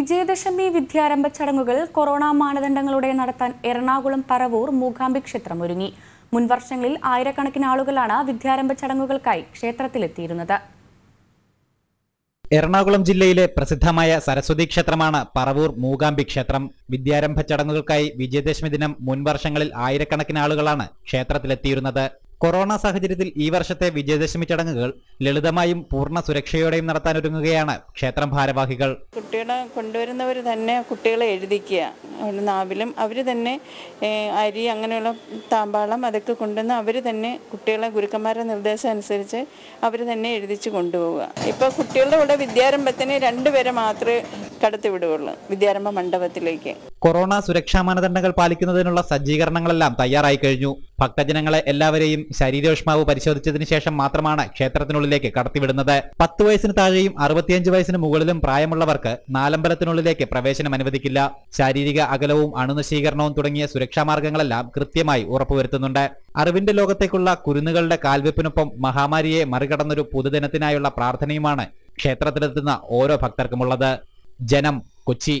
വിജയദശമി വിദ്യാരംഭ ചടങ്ങുകൾ കൊറോണ മാനദണ്ഡങ്ങളോടെ നടത്താൻ എറണാകുളം പറവൂർ മൂകാംബി ക്ഷേത്രം ഒരുങ്ങി മുൻവർഷങ്ങളിൽ ആയിരക്കണക്കിന് ആളുകളാണ് വിദ്യാരംഭ ചടങ്ങുകൾക്കായി ക്ഷേത്രത്തിലെത്തിയിരുന്നത് എറണാകുളം ജില്ലയിലെ പ്രസിദ്ധമായ സരസ്വതി ക്ഷേത്രമാണ് പറവൂർ മൂകാംബി ക്ഷേത്രം വിദ്യാരംഭ ചടങ്ങുകൾക്കായി വിജയദശമി ദിനം മുൻവർഷങ്ങളിൽ ആയിരക്കണക്കിന് ആളുകളാണ് ക്ഷേത്രത്തിലെത്തിയിരുന്നത് കൊറോണ സാഹചര്യത്തിൽ ഈ വർഷത്തെ വിജയദശമി ചടങ്ങുകൾ ലളിതമായും പൂർണ്ണ സുരക്ഷയോടെയും നടത്താൻ ഒരുങ്ങുകയാണ് ക്ഷേത്രം ഭാരവാഹികൾ കുട്ടികളെ കൊണ്ടുവരുന്നവർ തന്നെ കുട്ടികളെ എഴുതിക്കുക നാവിലും അവർ തന്നെ അരി അങ്ങനെയുള്ള താമ്പാളം അതൊക്കെ കൊണ്ടുവന്ന് അവർ തന്നെ കുട്ടികളെ ഗുരുക്കന്മാരുടെ നിർദ്ദേശം അനുസരിച്ച് അവർ തന്നെ എഴുതിച്ച് കൊണ്ടുപോവുക ഇപ്പോൾ കുട്ടികളുടെ കൂടെ വിദ്യാരംഭത്തിന് രണ്ടുപേരെ മാത്രമേ കടത്തിവിടുകയുള്ളൂ വിദ്യാരംഭ മണ്ഡപത്തിലേക്ക് കൊറോണ സുരക്ഷാ മാനദണ്ഡങ്ങൾ പാലിക്കുന്നതിനുള്ള സജ്ജീകരണങ്ങളെല്ലാം തയ്യാറായി കഴിഞ്ഞു ഭക്തജനങ്ങളെ എല്ലാവരെയും ശരീരോഷ്മാവ് പരിശോധിച്ചതിന് ശേഷം മാത്രമാണ് ക്ഷേത്രത്തിനുള്ളിലേക്ക് കടത്തിവിടുന്നത് പത്ത് വയസ്സിന് താഴെയും അറുപത്തിയഞ്ച് വയസ്സിന് മുകളിലും പ്രായമുള്ളവർക്ക് നാലമ്പലത്തിനുള്ളിലേക്ക് പ്രവേശനം അനുവദിക്കില്ല ശാരീരിക അകലവും അണുനശീകരണവും തുടങ്ങിയ സുരക്ഷാ മാർഗങ്ങളെല്ലാം കൃത്യമായി ഉറപ്പുവരുത്തുന്നുണ്ട് അറിവിന്റെ ലോകത്തേക്കുള്ള കുരുന്നുകളുടെ കാൽവെപ്പിനൊപ്പം മഹാമാരിയെ മറികടന്നൊരു പുതുദിനത്തിനായുള്ള പ്രാർത്ഥനയുമാണ് ക്ഷേത്രത്തിലെത്തുന്ന ഓരോ ഭക്തർക്കുമുള്ളത് ജനം കൊച്ചി